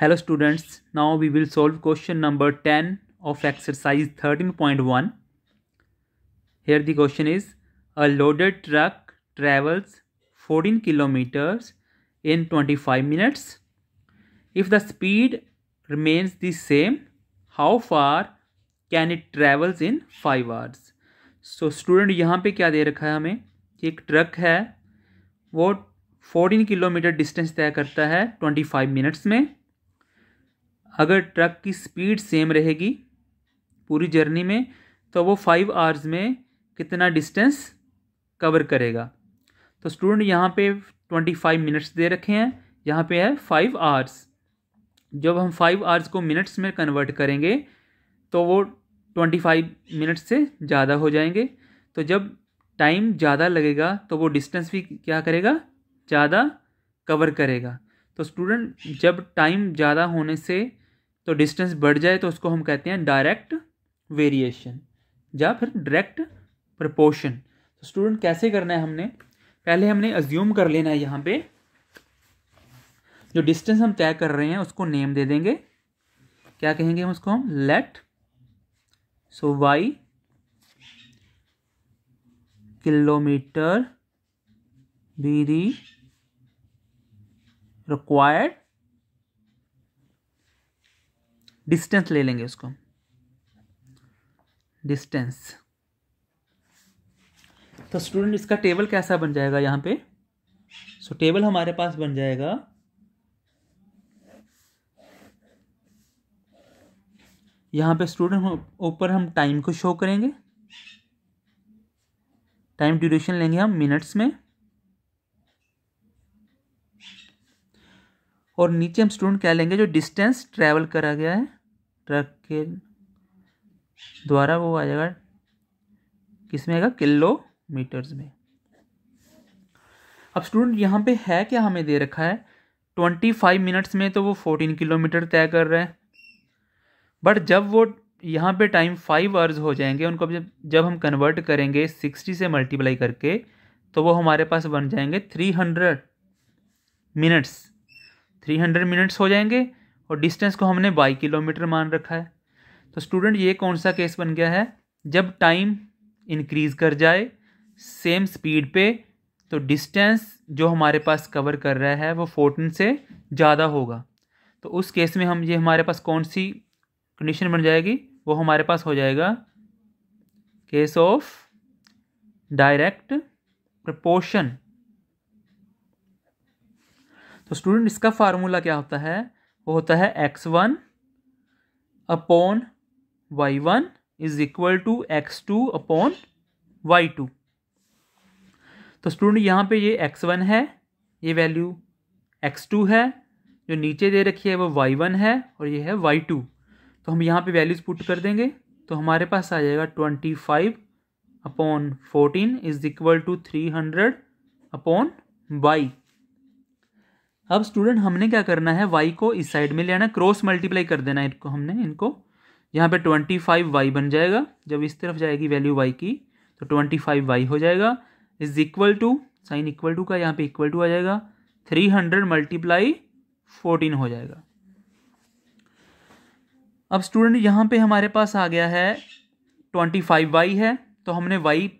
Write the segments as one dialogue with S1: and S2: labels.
S1: Hello students now we will solve question number ten of exercise thirteen point one here the question is a loaded truck travels fourteen kilometres in twenty five minutes if the speed remains the same how far can it travels in five hours so student यहाँ पर क्या दे रखा है हमें कि एक truck है वो फोर्टीन किलोमीटर डिस्टेंस तय करता है ट्वेंटी फाइव मिनट्स में अगर ट्रक की स्पीड सेम रहेगी पूरी जर्नी में तो वो फाइव आवर्स में कितना डिस्टेंस कवर करेगा तो स्टूडेंट यहाँ पे ट्वेंटी फाइव मिनट्स दे रखे हैं यहाँ पे है फाइव आवर्स जब हम फाइव आवर्स को मिनट्स में कन्वर्ट करेंगे तो वो ट्वेंटी फाइव मिनट्स से ज़्यादा हो जाएंगे तो जब टाइम ज़्यादा लगेगा तो वो डिस्टेंस भी क्या करेगा ज़्यादा कवर करेगा तो स्टूडेंट जब टाइम ज़्यादा होने से तो डिस्टेंस बढ़ जाए तो उसको हम कहते हैं डायरेक्ट वेरिएशन या फिर डायरेक्ट प्रपोर्शन तो स्टूडेंट कैसे करना है हमने पहले हमने अज्यूम कर लेना है यहाँ पे जो डिस्टेंस हम तय कर रहे हैं उसको नेम दे देंगे क्या कहेंगे हम उसको हम let so Y kilometre be the required distance ले लेंगे उसको डिस्टेंस तो स्टूडेंट इसका टेबल कैसा बन जाएगा यहाँ पे सो so, टेबल हमारे पास बन जाएगा यहाँ पे स्टूडेंट ऊपर हम टाइम को शो करेंगे टाइम ड्यूरेशन लेंगे हम मिनट्स में और नीचे हम स्टूडेंट क्या लेंगे जो डिस्टेंस ट्रैवल करा गया है ट्रक के द्वारा वो आ जाएगा किस में आएगा किलोमीटर्स में अब स्टूडेंट यहाँ पे है क्या हमें दे रखा है ट्वेंटी फाइव मिनट्स में तो वो फोर्टीन किलोमीटर तय कर रहे हैं बट जब वो यहाँ पे टाइम फाइव आवर्स हो जाएंगे उनको जब जब हम कन्वर्ट करेंगे सिक्सटी से मल्टीप्लाई करके तो वो हमारे पास बन जाएंगे three hundred minutes three hundred minutes हो जाएंगे और डिस्टेंस को हमने बाई किलोमीटर मान रखा है तो स्टूडेंट ये कौन सा केस बन गया है जब टाइम इंक्रीज कर जाए सेम स्पीड पे तो डिस्टेंस जो हमारे पास कवर कर रहा है वो फोर्टीन से ज़्यादा होगा तो उस केस में हम ये हमारे पास कौन सी कंडीशन बन जाएगी वो हमारे पास हो जाएगा केस ऑफ डायरेक्ट प्रपोशन तो स्टूडेंट इसका फार्मूला क्या होता है वो होता है x one upon y one is equal to x two upon y two तो स्टूडेंट यहाँ पे ये एक्स वन है ये वैल्यू एक्स टू है जो नीचे दे रखी है वो वाई वन है और ये है वाई टू तो हम यहाँ पे वैल्यूज़ पुट कर देंगे तो हमारे पास आ जाएगा twenty five upon fourteen is equal to three hundred upon y अब स्टूडेंट हमने क्या करना है वाई को इस साइड में ले आना क्रॉस मल्टीप्लाई कर देना है इनको हमने इनको यहाँ पे ट्वेंटी फाइव वाई बन जाएगा जब इस तरफ जाएगी वैल्यू वाई की तो ट्वेंटी फाइव वाई हो जाएगा is equal to sign equal to का यहाँ पे इक्वल टू आ जाएगा थ्री हंड्रेड मल्टीप्लाई फोर्टीन हो जाएगा अब स्टूडेंट यहाँ पे हमारे पास आ गया है ट्वेंटी फाइव वाई है तो हमने वाई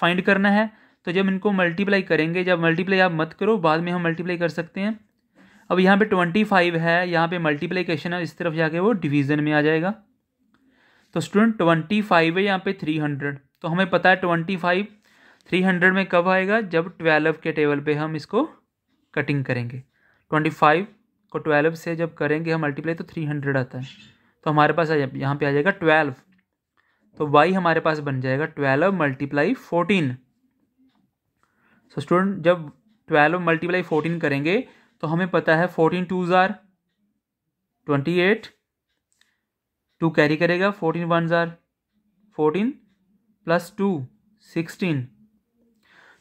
S1: फाइंड करना है तो जब इनको मल्टीप्लाई करेंगे जब मल्टीप्लाई आप मत करो बाद में हम मल्टीप्लाई कर सकते हैं अब यहाँ पे ट्वेंटी फाइव है यहाँ पे मल्टीप्लीकेशन है इस तरफ जाके वो डिवीज़न में आ जाएगा तो स्टूडेंट ट्वेंटी फाइव है यहाँ पे थ्री हंड्रेड तो हमें पता है ट्वेंटी फाइव थ्री हंड्रेड में कब आएगा जब ट्वेल्व के टेबल पे हम इसको कटिंग करेंगे ट्वेंटी फाइव को ट्वेल्व से जब करेंगे हम मल्टीप्लाई तो थ्री हंड्रेड आता है तो हमारे पास यहाँ पर आ जाएगा ट्वेल्व तो वाई हमारे पास बन जाएगा twelve multiply fourteen so student जब ट्वेल्व मल्टीप्लाई फोर्टीन करेंगे तो हमें पता है फोर्टीन टू ज़ार ट्वेंटी एट टू कैरी करेगा फोर्टीन वन ज़ार फोर्टीन प्लस टू सिक्सटीन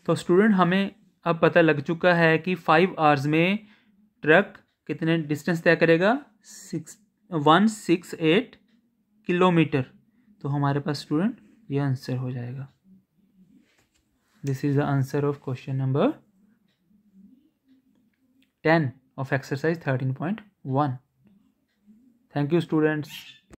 S1: तो स्टूडेंट हमें अब पता लग चुका है कि फाइव आवर्स में ट्रक कितने डिस्टेंस तय करेगा six one six eight kilometre तो हमारे पास स्टूडेंट ये आंसर हो जाएगा This is the answer of question number 10 of exercise 13.1. Thank you students.